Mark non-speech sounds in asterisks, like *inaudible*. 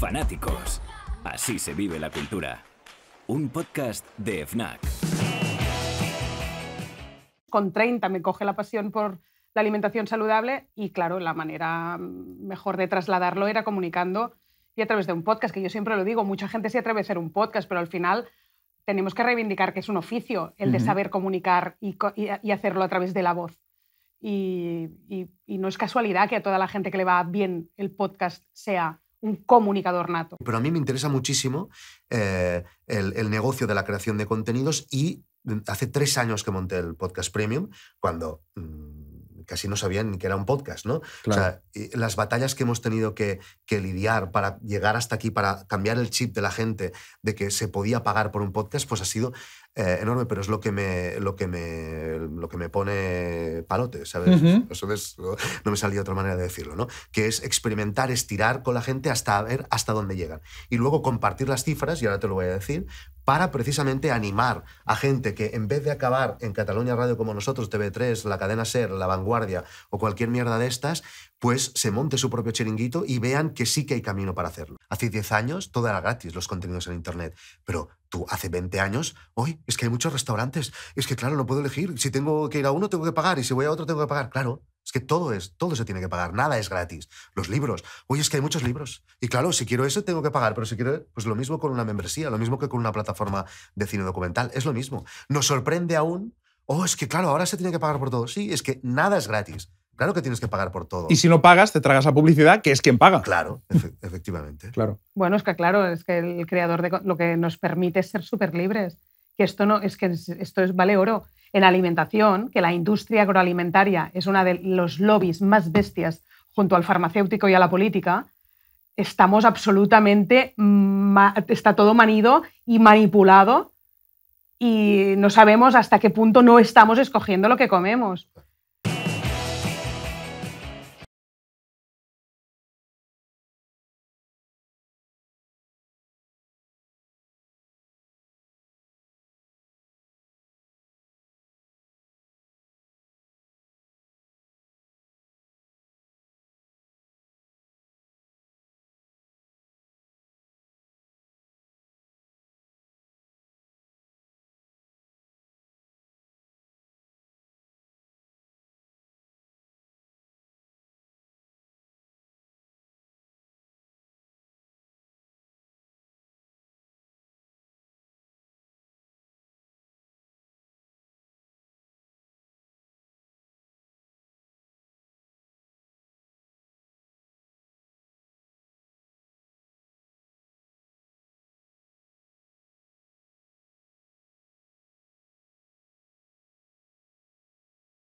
Fanáticos. Así se vive la cultura. Un podcast de FNAC. Con 30 me coge la pasión por la alimentación saludable y claro, la manera mejor de trasladarlo era comunicando y a través de un podcast, que yo siempre lo digo, mucha gente se atreve a hacer un podcast, pero al final tenemos que reivindicar que es un oficio el de saber comunicar y, hacerlo a través de la voz. y, no es casualidad que a toda la gente que le va bien el podcast sea un comunicador nato. Pero a mí me interesa muchísimo eh, el, negocio de la creación de contenidos y mm, hace tres años que monté el podcast Premium, cuando mm, casi no sabían ni que era un podcast, ¿no? O sea, las batallas que hemos tenido que, que, lidiar para llegar hasta aquí, para cambiar el chip de la gente de que se podía pagar por un podcast, pues ha sido eh, enorme, pero es lo que me, lo que me, lo que me pone palote, ¿sabes? Eso no, me salía otra manera de decirlo, ¿no? Que es experimentar, estirar con la gente hasta ver hasta dónde llegan. Y luego compartir las cifras, y ahora te lo voy a decir, para precisamente animar a gente que en vez de acabar en Cataluña Radio como nosotros, TV3, la cadena SER, La Vanguardia, o cualquier mierda de estas, pues se monte su propio chiringuito y vean que sí que hay camino para hacerlo. Hace 10 años todo era gratis, los contenidos en Internet, pero tú hace 20 años, hoy es que hay muchos restaurantes, es que claro, no puedo elegir, si tengo que ir a uno tengo que pagar y si voy a otro tengo que pagar, claro. Es que todo es, todo se tiene que pagar, nada es gratis. Los libros, hoy es que hay muchos libros. Y claro, si quiero eso tengo que pagar, pero si quiero, pues lo mismo con una membresía, lo mismo que con una plataforma de cine documental, es lo mismo. Nos sorprende aún oh, es que claro, ahora se tiene que pagar por todo. Sí, es que nada es gratis. Claro que tienes que pagar por todo. Y si no pagas, te tragas a publicidad, que es quien paga. Claro, *laughs* efectivamente. claro. Bueno, es que claro, es que el creador de lo que nos permite es ser súper libres. Que esto no, es que esto es, vale oro. En alimentación, que la industria agroalimentaria es una de los lobbies más bestias junto al farmacéutico y a la política, estamos absolutamente, está todo manido y manipulado y no sabemos hasta qué punto no estamos escogiendo lo que comemos.